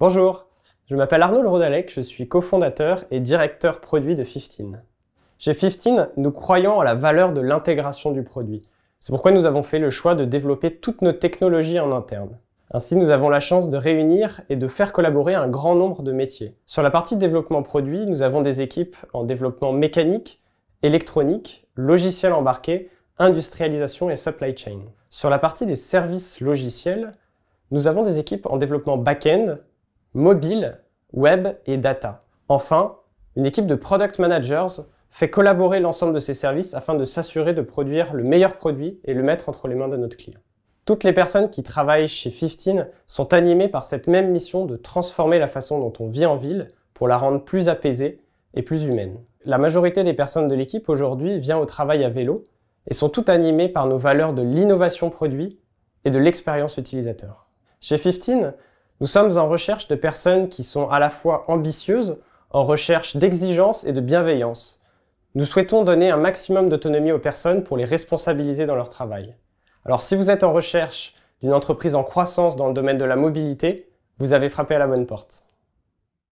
Bonjour, je m'appelle Arnaud Rodalec, je suis cofondateur et directeur produit de Fifteen. Chez Fifteen, nous croyons à la valeur de l'intégration du produit. C'est pourquoi nous avons fait le choix de développer toutes nos technologies en interne. Ainsi, nous avons la chance de réunir et de faire collaborer un grand nombre de métiers. Sur la partie développement produit, nous avons des équipes en développement mécanique, électronique, logiciel embarqué, industrialisation et supply chain. Sur la partie des services logiciels, nous avons des équipes en développement back-end, mobile, web et data. Enfin, une équipe de product managers fait collaborer l'ensemble de ces services afin de s'assurer de produire le meilleur produit et le mettre entre les mains de notre client. Toutes les personnes qui travaillent chez 15 sont animées par cette même mission de transformer la façon dont on vit en ville pour la rendre plus apaisée et plus humaine. La majorité des personnes de l'équipe aujourd'hui vient au travail à vélo et sont toutes animées par nos valeurs de l'innovation produit et de l'expérience utilisateur. Chez 15, nous sommes en recherche de personnes qui sont à la fois ambitieuses, en recherche d'exigence et de bienveillance. Nous souhaitons donner un maximum d'autonomie aux personnes pour les responsabiliser dans leur travail. Alors si vous êtes en recherche d'une entreprise en croissance dans le domaine de la mobilité, vous avez frappé à la bonne porte.